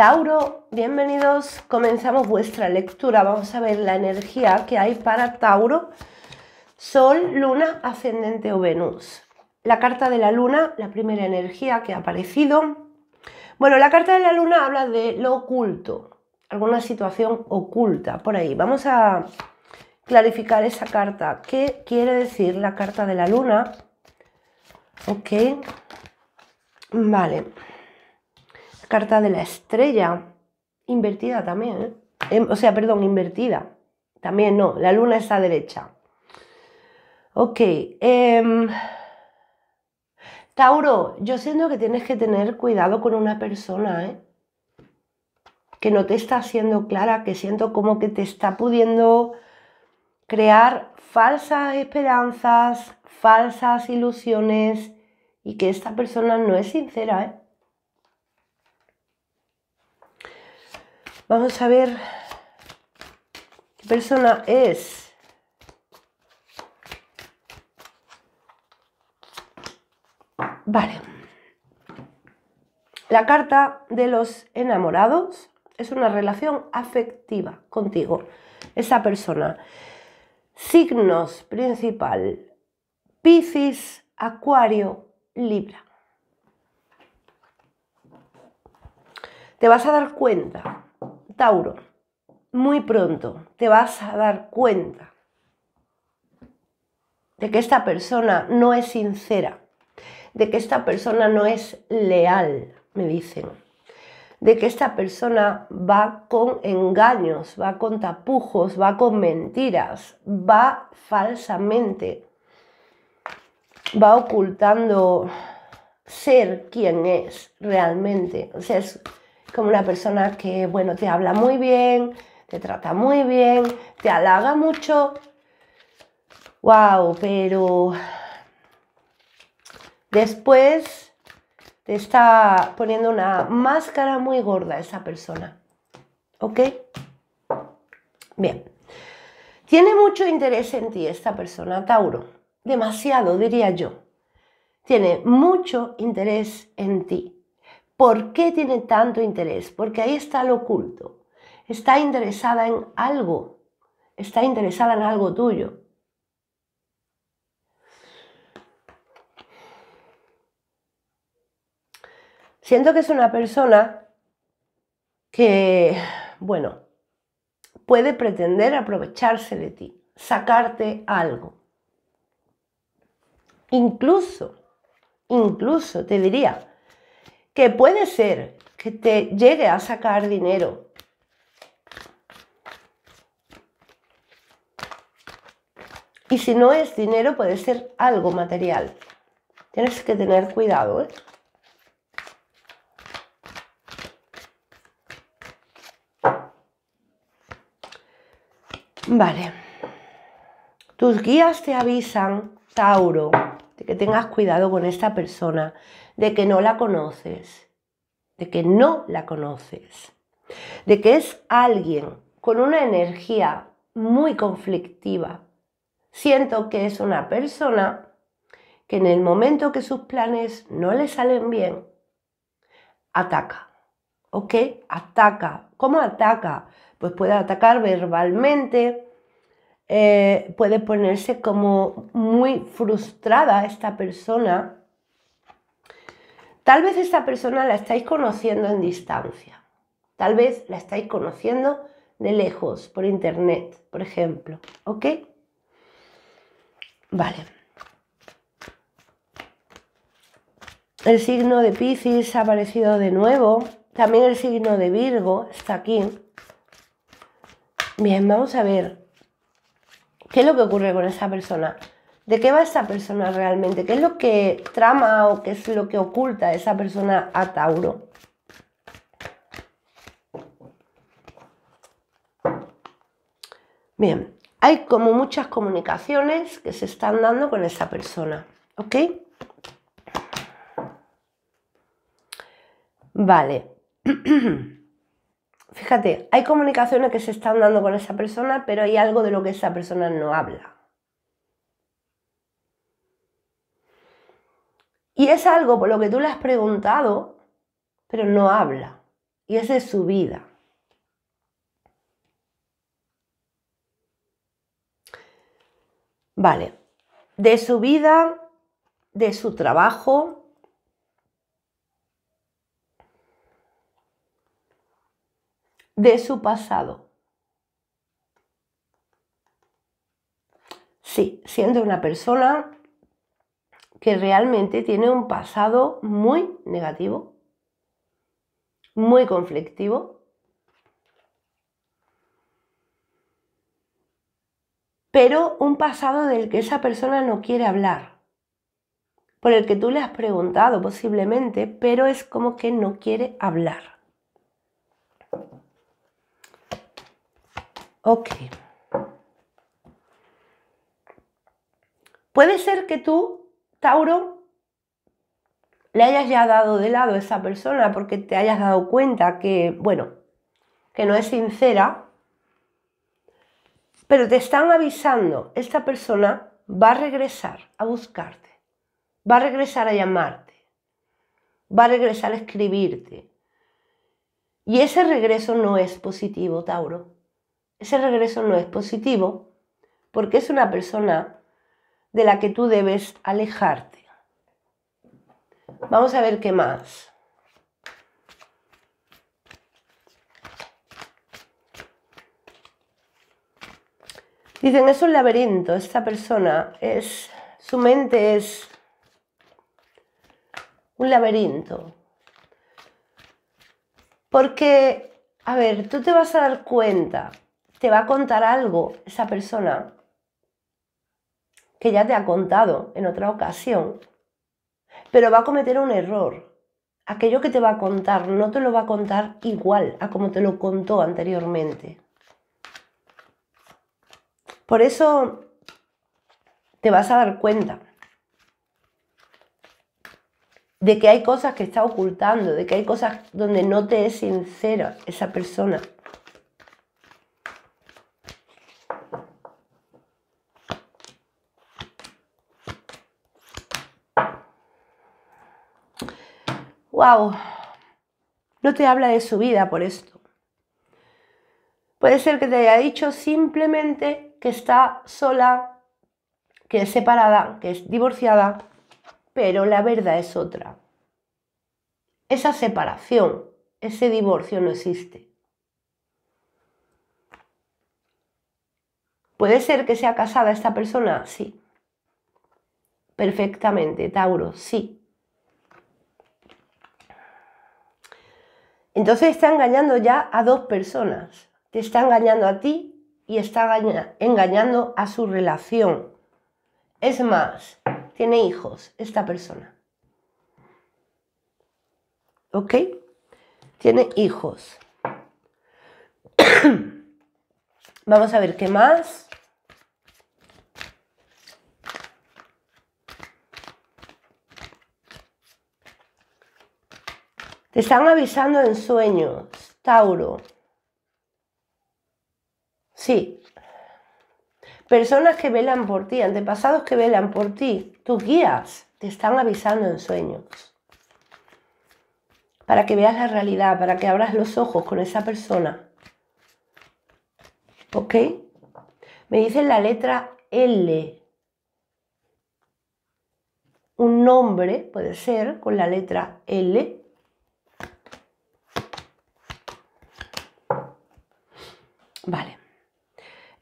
Tauro, bienvenidos. Comenzamos vuestra lectura. Vamos a ver la energía que hay para Tauro, Sol, Luna, Ascendente o Venus. La carta de la Luna, la primera energía que ha aparecido. Bueno, la carta de la Luna habla de lo oculto, alguna situación oculta por ahí. Vamos a clarificar esa carta. ¿Qué quiere decir la carta de la Luna? Ok. Vale carta de la estrella invertida también. ¿eh? Em, o sea, perdón, invertida. También no, la luna está derecha. Ok. Em, Tauro, yo siento que tienes que tener cuidado con una persona, ¿eh? que no te está haciendo clara, que siento como que te está pudiendo crear falsas esperanzas, falsas ilusiones y que esta persona no es sincera, ¿eh? Vamos a ver qué persona es. Vale. La carta de los enamorados es una relación afectiva contigo, esa persona. Signos principal, Piscis, Acuario, Libra. Te vas a dar cuenta Tauro, muy pronto te vas a dar cuenta de que esta persona no es sincera, de que esta persona no es leal, me dicen, de que esta persona va con engaños, va con tapujos, va con mentiras, va falsamente, va ocultando ser quien es realmente. O sea, como una persona que, bueno, te habla muy bien, te trata muy bien, te halaga mucho. ¡Wow! Pero después te está poniendo una máscara muy gorda esa persona. ¿Ok? Bien. Tiene mucho interés en ti esta persona, Tauro. Demasiado, diría yo. Tiene mucho interés en ti. ¿Por qué tiene tanto interés? Porque ahí está lo oculto. Está interesada en algo. Está interesada en algo tuyo. Siento que es una persona que, bueno, puede pretender aprovecharse de ti, sacarte algo. Incluso, incluso te diría, que puede ser que te llegue a sacar dinero. Y si no es dinero, puede ser algo material. Tienes que tener cuidado. ¿eh? Vale. Tus guías te avisan, Tauro, que tengas cuidado con esta persona, de que no la conoces, de que no la conoces, de que es alguien con una energía muy conflictiva. Siento que es una persona que en el momento que sus planes no le salen bien, ataca. ¿Ok? Ataca. ¿Cómo ataca? Pues puede atacar verbalmente, eh, puede ponerse como muy frustrada esta persona. Tal vez esta persona la estáis conociendo en distancia, tal vez la estáis conociendo de lejos, por internet, por ejemplo, ¿ok? Vale. El signo de Pisces ha aparecido de nuevo, también el signo de Virgo está aquí. Bien, vamos a ver ¿Qué es lo que ocurre con esa persona? ¿De qué va esa persona realmente? ¿Qué es lo que trama o qué es lo que oculta esa persona a Tauro? Bien, hay como muchas comunicaciones que se están dando con esa persona, ¿ok? Vale. fíjate, hay comunicaciones que se están dando con esa persona, pero hay algo de lo que esa persona no habla. Y es algo por lo que tú le has preguntado, pero no habla. Y es de su vida. Vale, de su vida, de su trabajo, de su pasado. Sí, siendo una persona que realmente tiene un pasado muy negativo, muy conflictivo, pero un pasado del que esa persona no quiere hablar, por el que tú le has preguntado posiblemente, pero es como que no quiere hablar. Ok. Puede ser que tú, Tauro, le hayas ya dado de lado a esa persona porque te hayas dado cuenta que, bueno, que no es sincera, pero te están avisando, esta persona va a regresar a buscarte, va a regresar a llamarte, va a regresar a escribirte. Y ese regreso no es positivo, Tauro. Ese regreso no es positivo porque es una persona de la que tú debes alejarte. Vamos a ver qué más. Dicen, es un laberinto, esta persona es, su mente es un laberinto. Porque, a ver, tú te vas a dar cuenta te va a contar algo esa persona que ya te ha contado en otra ocasión, pero va a cometer un error. Aquello que te va a contar no te lo va a contar igual a como te lo contó anteriormente. Por eso te vas a dar cuenta de que hay cosas que está ocultando, de que hay cosas donde no te es sincera esa persona. wow, no te habla de su vida por esto. Puede ser que te haya dicho simplemente que está sola, que es separada, que es divorciada, pero la verdad es otra. Esa separación, ese divorcio no existe. ¿Puede ser que sea casada esta persona? Sí. Perfectamente, Tauro, sí. Entonces está engañando ya a dos personas. Te está engañando a ti y está engañando a su relación. Es más, tiene hijos esta persona. ¿Ok? Tiene hijos. Vamos a ver qué más. Te están avisando en sueños, Tauro. Sí. Personas que velan por ti, antepasados que velan por ti, tus guías te están avisando en sueños. Para que veas la realidad, para que abras los ojos con esa persona. ¿Ok? Me dicen la letra L. Un nombre puede ser con la letra L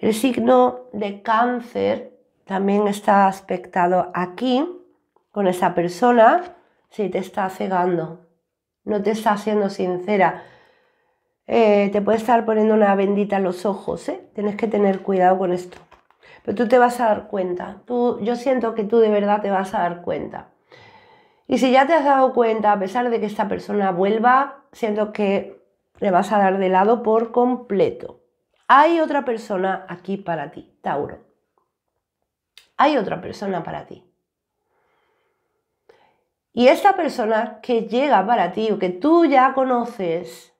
El signo de cáncer también está aspectado aquí con esa persona si te está cegando, no te está siendo sincera. Eh, te puede estar poniendo una bendita en los ojos, ¿eh? tienes que tener cuidado con esto. Pero tú te vas a dar cuenta, tú, yo siento que tú de verdad te vas a dar cuenta. Y si ya te has dado cuenta, a pesar de que esta persona vuelva, siento que le vas a dar de lado por completo. Hay otra persona aquí para ti, Tauro. Hay otra persona para ti. Y esta persona que llega para ti o que tú ya conoces,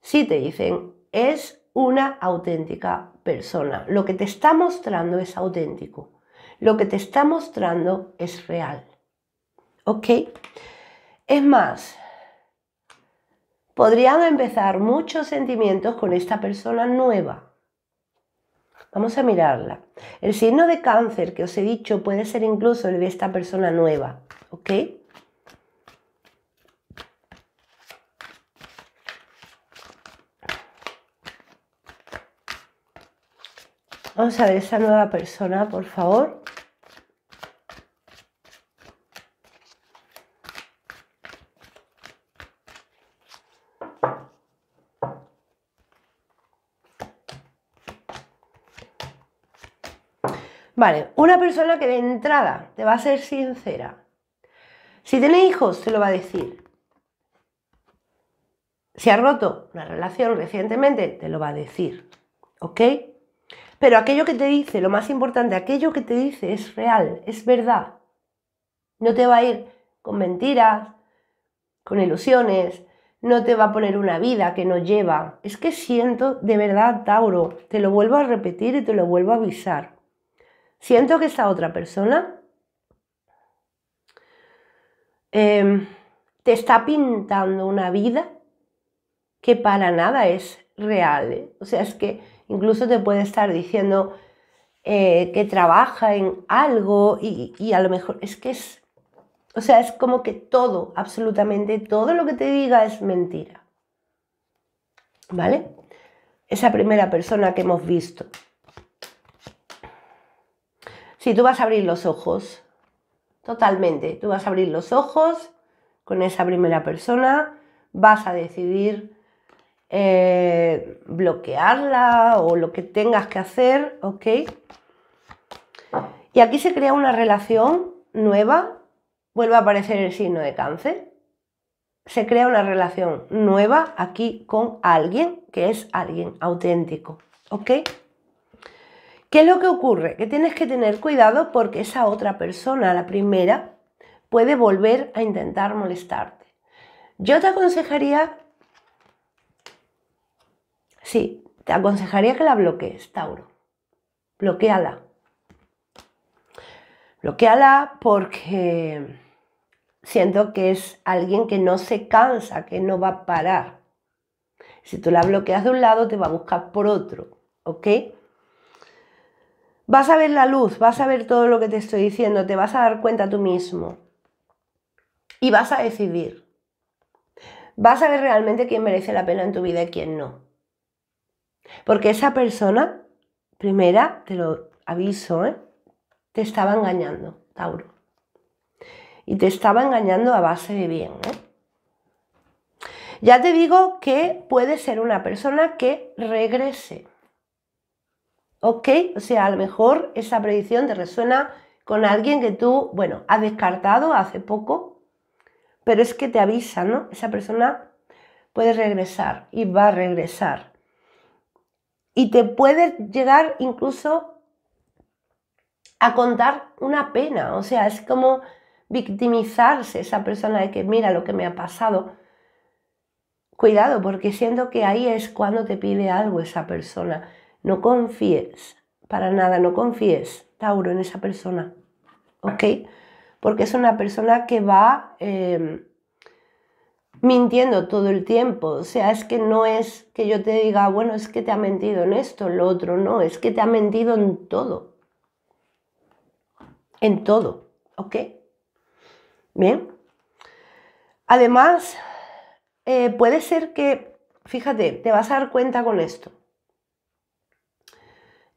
si te dicen, es una auténtica persona. Lo que te está mostrando es auténtico. Lo que te está mostrando es real. ¿Ok? Es más, podrían empezar muchos sentimientos con esta persona nueva. Vamos a mirarla. El signo de cáncer que os he dicho puede ser incluso el de esta persona nueva, ¿ok? Vamos a ver esa nueva persona, por favor. Vale, una persona que de entrada te va a ser sincera. Si tiene hijos, te lo va a decir. Si ha roto una relación recientemente, te lo va a decir. ¿Ok? Pero aquello que te dice, lo más importante, aquello que te dice es real, es verdad. No te va a ir con mentiras, con ilusiones, no te va a poner una vida que no lleva. Es que siento, de verdad, Tauro, te lo vuelvo a repetir y te lo vuelvo a avisar. Siento que esta otra persona em, te está pintando una vida que para nada es real. ¿eh? O sea, es que incluso te puede estar diciendo eh, que trabaja en algo y, y a lo mejor es que es, o sea, es como que todo, absolutamente todo lo que te diga es mentira. ¿Vale? Esa primera persona que hemos visto. Si tú vas a abrir los ojos. Totalmente. Tú vas a abrir los ojos con esa primera persona. Vas a decidir eh, bloquearla o lo que tengas que hacer, ¿ok? Y aquí se crea una relación nueva. Vuelve a aparecer el signo de cáncer. Se crea una relación nueva aquí con alguien que es alguien auténtico, ¿ok? ¿Qué es lo que ocurre? Que tienes que tener cuidado porque esa otra persona, la primera, puede volver a intentar molestarte. Yo te aconsejaría, sí, te aconsejaría que la bloquees, Tauro. Bloqueala. Bloqueala porque siento que es alguien que no se cansa, que no va a parar. Si tú la bloqueas de un lado, te va a buscar por otro, ¿ok? Vas a ver la luz, vas a ver todo lo que te estoy diciendo, te vas a dar cuenta tú mismo y vas a decidir. Vas a ver realmente quién merece la pena en tu vida y quién no. Porque esa persona, primera, te lo aviso, ¿eh? te estaba engañando, Tauro. Y te estaba engañando a base de bien. ¿eh? Ya te digo que puede ser una persona que regrese. ¿Ok? O sea, a lo mejor esa predicción te resuena con alguien que tú, bueno, has descartado hace poco, pero es que te avisa, ¿no? Esa persona puede regresar y va a regresar. Y te puede llegar incluso a contar una pena, o sea, es como victimizarse esa persona de que mira lo que me ha pasado. Cuidado, porque siento que ahí es cuando te pide algo esa persona no confíes, para nada, no confíes, Tauro, en esa persona. ¿Ok? Porque es una persona que va em, mintiendo todo el tiempo. O sea, es que no es que yo te diga, bueno, es que te ha mentido en esto, lo otro, no, es que te ha mentido en todo. En todo. ¿Ok? Bien. Además, eh, puede ser que, fíjate, te vas a dar cuenta con esto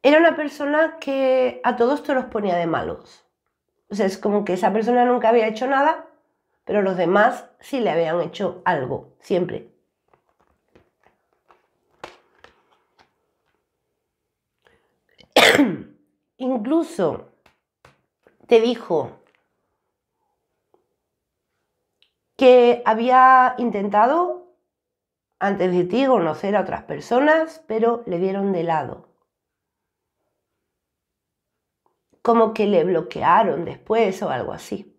era una persona que a todos te los ponía de malos. O sea, es como que esa persona nunca había hecho nada, pero los demás sí le habían hecho algo, siempre. Incluso te dijo que había intentado antes de ti conocer a otras personas, pero le dieron de lado como que le bloquearon después o algo así.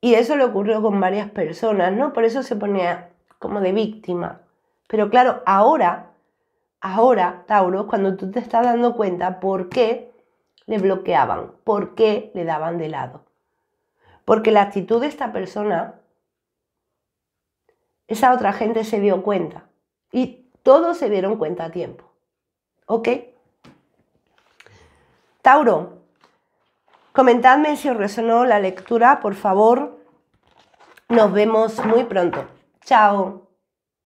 Y eso le ocurrió con varias personas, ¿no? Por eso se ponía como de víctima. Pero claro, ahora, ahora, Tauro, cuando tú te estás dando cuenta por qué le bloqueaban, por qué le daban de lado. Porque la actitud de esta persona, esa otra gente se dio cuenta. Y todos se dieron cuenta a tiempo. ¿Ok? Tauro, comentadme si os resonó la lectura, por favor. Nos vemos muy pronto. Chao.